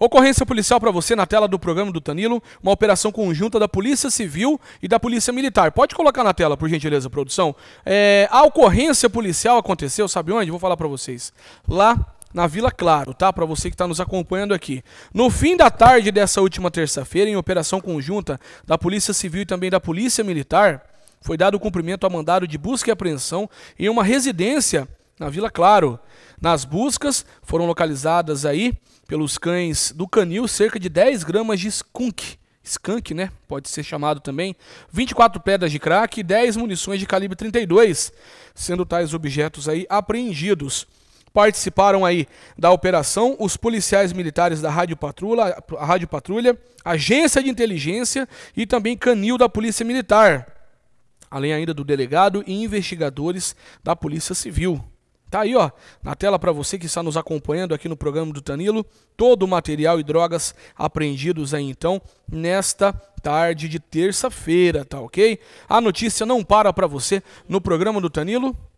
Ocorrência policial para você na tela do programa do Tanilo, uma operação conjunta da Polícia Civil e da Polícia Militar. Pode colocar na tela, por gentileza, produção. É, a ocorrência policial aconteceu, sabe onde? Vou falar para vocês. Lá na Vila Claro, tá? Para você que está nos acompanhando aqui. No fim da tarde dessa última terça-feira, em operação conjunta da Polícia Civil e também da Polícia Militar, foi dado cumprimento a mandado de busca e apreensão em uma residência na Vila Claro. Nas buscas foram localizadas aí pelos cães do canil cerca de 10 gramas de skunk, skunk, né? Pode ser chamado também. 24 pedras de crack e 10 munições de calibre 32, sendo tais objetos aí apreendidos. Participaram aí da operação os policiais militares da Rádio Patrulha, a Rádio Patrulha, Agência de Inteligência e também canil da Polícia Militar. Além ainda do delegado e investigadores da Polícia Civil. Tá aí, ó, na tela para você que está nos acompanhando aqui no programa do Tanilo, todo o material e drogas apreendidos aí então nesta tarde de terça-feira, tá OK? A notícia não para para você no programa do Tanilo.